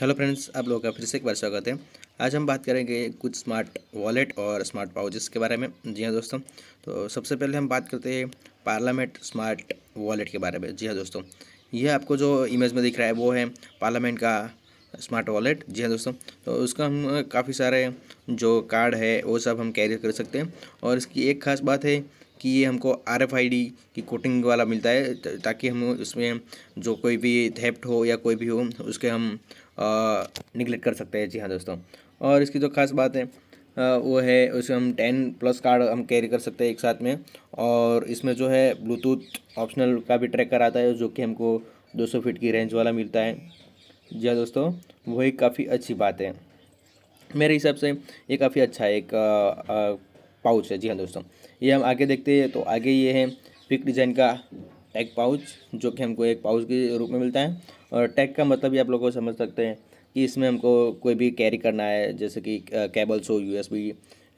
hello friends आप लोगों का फिर से एक बार स्वागत है आज हम बात करेंगे कुछ स्मार्ट वॉलेट और स्मार्ट पाउचेस के बारे में जी हाँ दोस्तों तो सबसे पहले हम बात करते हैं पार्लियामेंट स्मार्ट वॉलेट के बारे में जी हाँ दोस्तों यह आपको जो इमेज में दिख रहा है वो है पार्लियामेंट का स्मार्ट वॉलेट जी हाँ दोस्तों तो उसका हम काफ़ी सारे जो कार्ड है वो सब हम कैरी कर सकते हैं और इसकी एक खास बात है कि ये हमको आर एफ आई डी की कोटिंग वाला मिलता है ताकि हम उसमें जो कोई भी थेप्ट हो या कोई भी हो उसके हम निगलेक्ट कर सकते हैं जी हाँ दोस्तों और इसकी जो खास बात है वो है उसमें हम टेन प्लस कार्ड हम कैरी कर सकते हैं एक साथ में और इसमें जो है ब्लूटूथ ऑप्शनल का भी ट्रैकर आता है जो कि हमको 200 फीट की रेंज वाला मिलता है जी हाँ दोस्तों वही काफ़ी अच्छी बात है मेरे हिसाब से ये काफ़ी अच्छा है एक आ, आ, पाउच है जी हाँ दोस्तों ये हम आगे देखते हैं तो आगे ये है पिक डिज़ाइन का टैग पाउच जो कि हमको एक पाउच के रूप में मिलता है और टैग का मतलब भी आप लोगों को समझ सकते हैं कि इसमें हमको कोई भी कैरी करना है जैसे कि केबल्स हो यू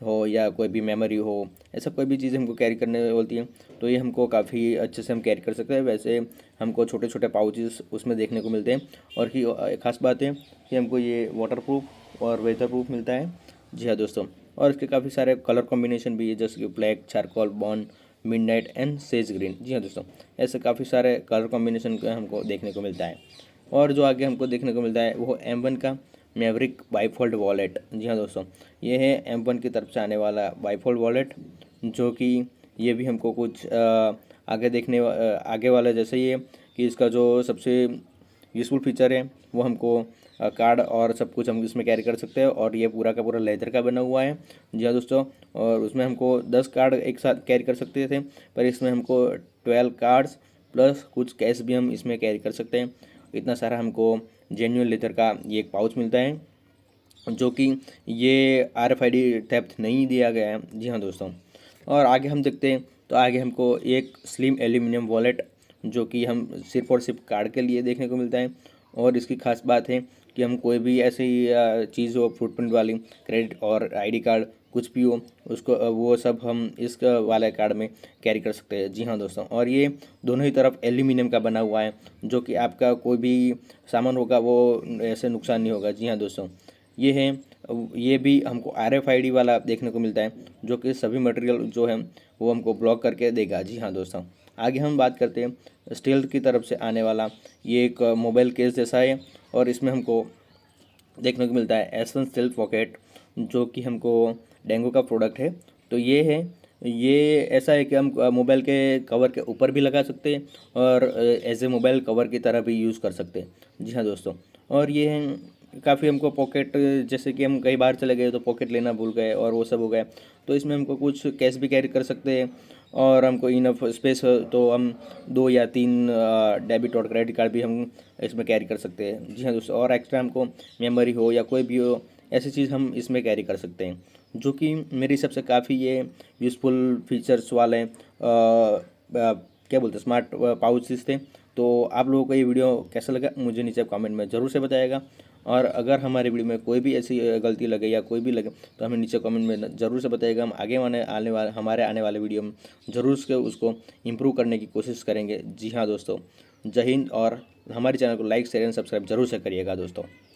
हो या कोई भी मेमोरी हो ऐसा कोई भी चीज़ हमको कैरी करने होती है तो ये हमको काफ़ी अच्छे से हम कैरी कर सकते हैं वैसे हमको छोटे छोटे पाउचेस उसमें देखने को मिलते हैं और की खास बात है कि हमको ये वाटर प्रूफ और वेदर प्रूफ मिलता है जी हाँ दोस्तों और इसके काफ़ी सारे कलर कॉम्बिनेशन भी है जैसे कि black charcoal bone midnight and sage green जी हाँ दोस्तों ऐसे काफ़ी सारे कलर कॉम्बिनेशन हमको देखने को मिलता है और जो आगे हमको देखने को मिलता है वो एम वन का मेवरिक बाईफोल्ड वॉलेट जी हाँ दोस्तों ये है एम वन की तरफ से आने वाला बाईफोल्ड वॉलेट जो कि ये भी हमको कुछ आगे देखने आगे वाला जैसे ही है कि इसका जो सबसे यूज़फुल फीचर है वो हमको कार्ड और सब कुछ हम इसमें कैरी कर सकते हैं और ये पूरा का पूरा लेदर का बना हुआ है जी हाँ दोस्तों और उसमें हमको दस कार्ड एक साथ कैरी कर सकते थे पर इसमें हमको ट्वेल्व कार्ड्स प्लस कुछ कैश भी हम इसमें कैरी कर सकते हैं इतना सारा हमको जेन्यून लेदर का ये एक पाउच मिलता है जो कि ये आर एफ आई डी नहीं दिया गया है जी हाँ दोस्तों और आगे हम देखते हैं तो आगे हमको एक स्लिम एल्यूमिनियम वॉलेट जो कि हम सिर्फ और सिर्फ कार्ड के लिए देखने को मिलता है और इसकी खास बात है कि हम कोई भी ऐसी चीज़ हो फुट प्रिंट वाली क्रेडिट और आईडी कार्ड कुछ भी हो उसको वो सब हम इस वाले कार्ड में कैरी कर सकते हैं जी हाँ दोस्तों और ये दोनों ही तरफ एल्यूमिनियम का बना हुआ है जो कि आपका कोई भी सामान होगा वो ऐसे नुकसान नहीं होगा जी हाँ दोस्तों ये है ये भी हमको आर एफ आई डी वाला देखने को मिलता है जो कि सभी मटेरियल जो है वो हमको ब्लॉक करके देगा जी हाँ दोस्तों आगे हम बात करते हैं स्टील की तरफ से आने वाला ये एक मोबाइल केस जैसा है और इसमें हमको देखने को मिलता है एसन स्टील पॉकेट जो कि हमको डेंगू का प्रोडक्ट है तो ये है ये ऐसा है कि हम मोबाइल के कवर के ऊपर भी लगा सकते हैं और एज ए मोबाइल कवर की तरह भी यूज़ कर सकते हैं जी हाँ दोस्तों और ये है काफ़ी हमको पॉकेट जैसे कि हम कई बार चले गए तो पॉकेट लेना भूल गए और वो सब हो गए तो इसमें हमको कुछ कैश भी कैरी कर सकते हैं और हमको इनफ स्पेस हो तो हम दो या तीन डेबिट और क्रेडिट कार्ड भी हम इसमें कैरी कर सकते हैं जी हाँ दोस्तों और एक्स्ट्रा हमको मेमोरी हो या कोई भी हो ऐसी चीज़ हम इसमें कैरी कर सकते हैं जो कि मेरे हिसाब से काफ़ी ये यूज़फुल फीचर्स वाले क्या बोलते हैं स्मार्ट पाउचेस थे तो आप लोगों को ये वीडियो कैसा लगा मुझे नीचे कमेंट में ज़रूर से बताएगा और अगर हमारे वीडियो में कोई भी ऐसी गलती लगे या कोई भी लगे तो हमें नीचे कमेंट में ज़रूर से बताइएगा हम आगे आने आने वाले हमारे आने वाले वीडियो में ज़रूर से उसको इम्प्रूव करने की कोशिश करेंगे जी हाँ दोस्तों जय हिंद और हमारे चैनल को लाइक शेयर एंड सब्सक्राइब जरूर से करिएगा दोस्तों